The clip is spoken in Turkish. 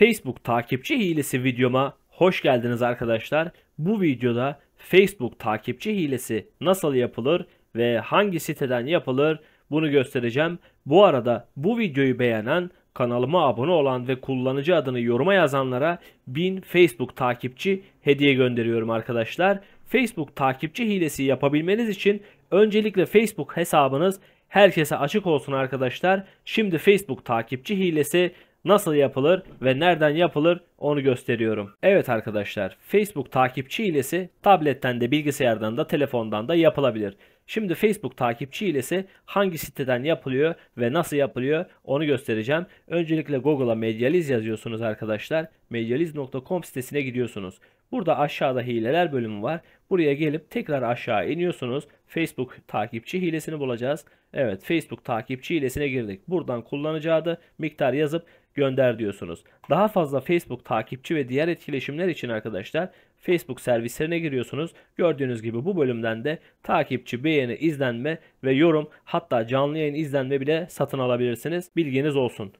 Facebook takipçi hilesi videoma hoş geldiniz arkadaşlar. Bu videoda Facebook takipçi hilesi nasıl yapılır ve hangi siteden yapılır bunu göstereceğim. Bu arada bu videoyu beğenen, kanalıma abone olan ve kullanıcı adını yoruma yazanlara 1000 Facebook takipçi hediye gönderiyorum arkadaşlar. Facebook takipçi hilesi yapabilmeniz için öncelikle Facebook hesabınız herkese açık olsun arkadaşlar. Şimdi Facebook takipçi hilesi nasıl yapılır ve nereden yapılır onu gösteriyorum. Evet arkadaşlar Facebook takipçi ilesi, tabletten de bilgisayardan da telefondan da yapılabilir. Şimdi Facebook takipçi ilesi hangi siteden yapılıyor ve nasıl yapılıyor onu göstereceğim. Öncelikle Google'a Medializ yazıyorsunuz arkadaşlar. Medializ.com sitesine gidiyorsunuz. Burada aşağıda hileler bölümü var. Buraya gelip tekrar aşağı iniyorsunuz. Facebook takipçi hilesini bulacağız. Evet Facebook takipçi hilesine girdik. Buradan kullanıcı adı miktar yazıp gönder diyorsunuz. Daha fazla Facebook takipçi ve diğer etkileşimler için arkadaşlar Facebook servislerine giriyorsunuz. Gördüğünüz gibi bu bölümden de takipçi, beğeni, izlenme ve yorum hatta canlı yayın izlenme bile satın alabilirsiniz. Bilginiz olsun.